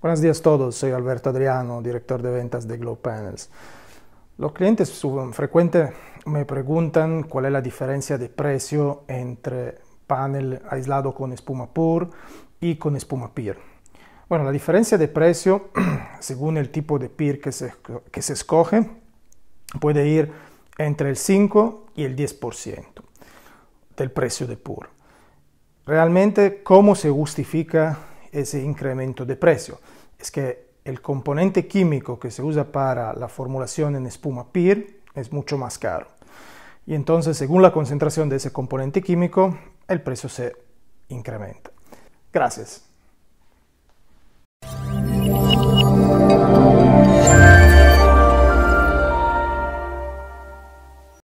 Buenos días a todos, soy Alberto Adriano, director de ventas de Glow Panels. Los clientes frecuentes me preguntan cuál es la diferencia de precio entre panel aislado con espuma pur y con espuma PIR. Bueno, la diferencia de precio, según el tipo de PIR que se, que se escoge, puede ir entre el 5 y el 10% del precio de PUR. Realmente, ¿cómo se justifica ese incremento de precio. Es que el componente químico que se usa para la formulación en espuma PIR es mucho más caro. Y entonces, según la concentración de ese componente químico, el precio se incrementa. Gracias.